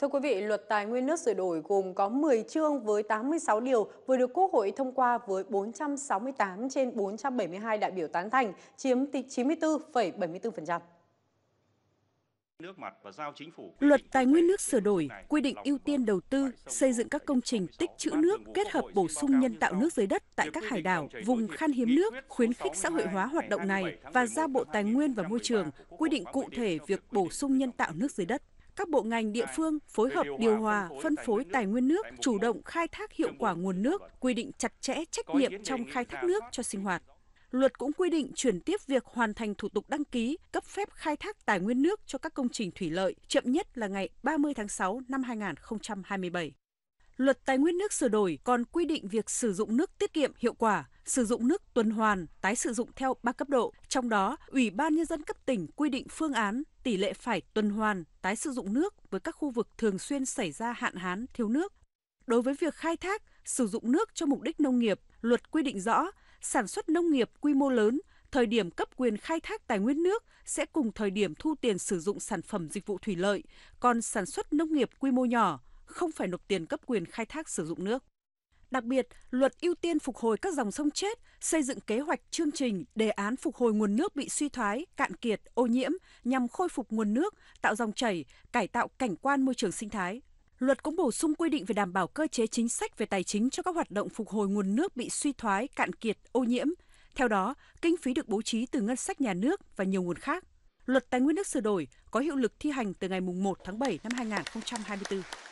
Thưa quý vị, luật tài nguyên nước sửa đổi gồm có 10 chương với 86 điều vừa được Quốc hội thông qua với 468 trên 472 đại biểu tán thành, chiếm 94,74%. Luật Tài nguyên nước sửa đổi quy định ưu tiên đầu tư xây dựng các công trình tích trữ nước kết hợp bổ sung nhân tạo nước dưới đất tại các hải đảo, vùng khan hiếm nước, khuyến khích xã hội hóa hoạt động này và giao Bộ Tài nguyên và Môi trường quy định cụ thể việc bổ sung nhân tạo nước dưới đất các bộ ngành địa phương phối hợp điều hòa, phân phối tài nguyên nước, chủ động khai thác hiệu quả nguồn nước, quy định chặt chẽ trách nhiệm trong khai thác nước cho sinh hoạt. Luật cũng quy định chuyển tiếp việc hoàn thành thủ tục đăng ký, cấp phép khai thác tài nguyên nước cho các công trình thủy lợi chậm nhất là ngày 30 tháng 6 năm 2027. Luật Tài nguyên nước sửa đổi còn quy định việc sử dụng nước tiết kiệm hiệu quả, sử dụng nước tuần hoàn, tái sử dụng theo 3 cấp độ. Trong đó, Ủy ban Nhân dân cấp tỉnh quy định phương án tỷ lệ phải tuần hoàn, tái sử dụng nước với các khu vực thường xuyên xảy ra hạn hán, thiếu nước Đối với việc khai thác, sử dụng nước cho mục đích nông nghiệp, luật quy định rõ sản xuất nông nghiệp quy mô lớn, thời điểm cấp quyền khai thác tài nguyên nước sẽ cùng thời điểm thu tiền sử dụng sản phẩm dịch vụ thủy lợi, còn sản xuất nông nghiệp quy mô nhỏ không phải nộp tiền cấp quyền khai thác sử dụng nước. Đặc biệt, luật ưu tiên phục hồi các dòng sông chết, xây dựng kế hoạch chương trình, đề án phục hồi nguồn nước bị suy thoái, cạn kiệt, ô nhiễm nhằm khôi phục nguồn nước, tạo dòng chảy, cải tạo cảnh quan môi trường sinh thái. Luật cũng bổ sung quy định về đảm bảo cơ chế chính sách về tài chính cho các hoạt động phục hồi nguồn nước bị suy thoái, cạn kiệt, ô nhiễm. Theo đó, kinh phí được bố trí từ ngân sách nhà nước và nhiều nguồn khác. Luật Tài nguyên nước sửa đổi có hiệu lực thi hành từ ngày 1 tháng 7 năm 2024.